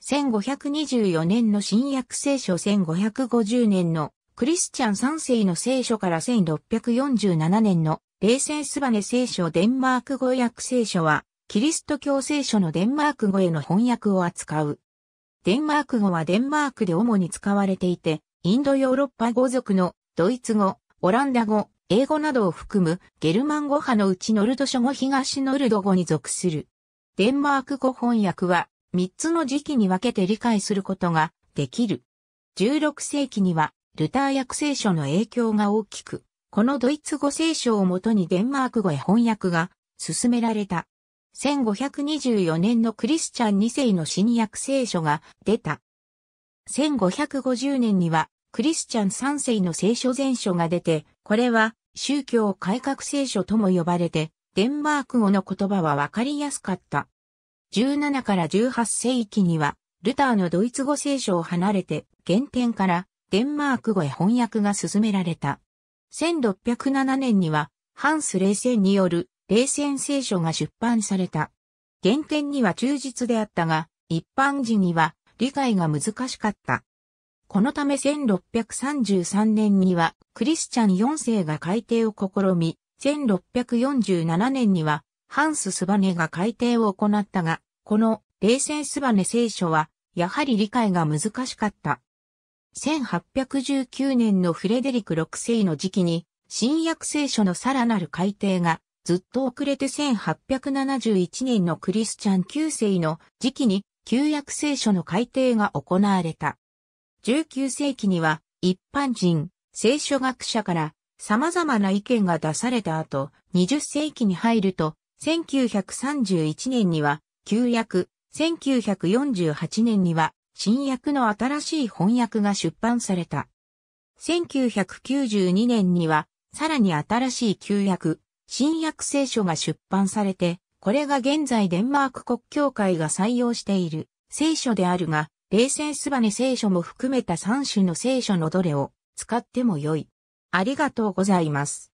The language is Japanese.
1524年の新約聖書1550年のクリスチャン3世の聖書から1647年の冷戦スバネ聖書デンマーク語訳聖書はキリスト教聖書のデンマーク語への翻訳を扱う。デンマーク語はデンマークで主に使われていて、インドヨーロッパ語族のドイツ語、オランダ語、英語などを含むゲルマン語派のうちノルド諸語東ノルド語に属する。デンマーク語翻訳は三つの時期に分けて理解することができる。16世紀には、ルター訳聖書の影響が大きく、このドイツ語聖書をもとにデンマーク語へ翻訳が進められた。1524年のクリスチャン2世の新約聖書が出た。1550年にはクリスチャン3世の聖書全書が出て、これは宗教改革聖書とも呼ばれて、デンマーク語の言葉はわかりやすかった。17から18世紀には、ルターのドイツ語聖書を離れて、原点からデンマーク語へ翻訳が進められた。1607年には、ハンス・レーセンによる、レーセン聖書が出版された。原点には忠実であったが、一般人には理解が難しかった。このため1633年にはクリスチャン4世が改定を試み、1647年にはハンス・スバネが改定を行ったが、この冷戦スバネ聖書は、やはり理解が難しかった。1819年のフレデリク6世の時期に、新約聖書のさらなる改訂が、ずっと遅れて1871年のクリスチャン9世の時期に、旧約聖書の改訂が行われた。19世紀には、一般人、聖書学者から様々な意見が出された後、20世紀に入ると、1931年には旧約、1948年には、新約の新しい翻訳が出版された。1992年には、さらに新しい旧約、新約聖書が出版されて、これが現在デンマーク国教会が採用している聖書であるが、冷戦スバネ聖書も含めた3種の聖書のどれを使っても良い。ありがとうございます。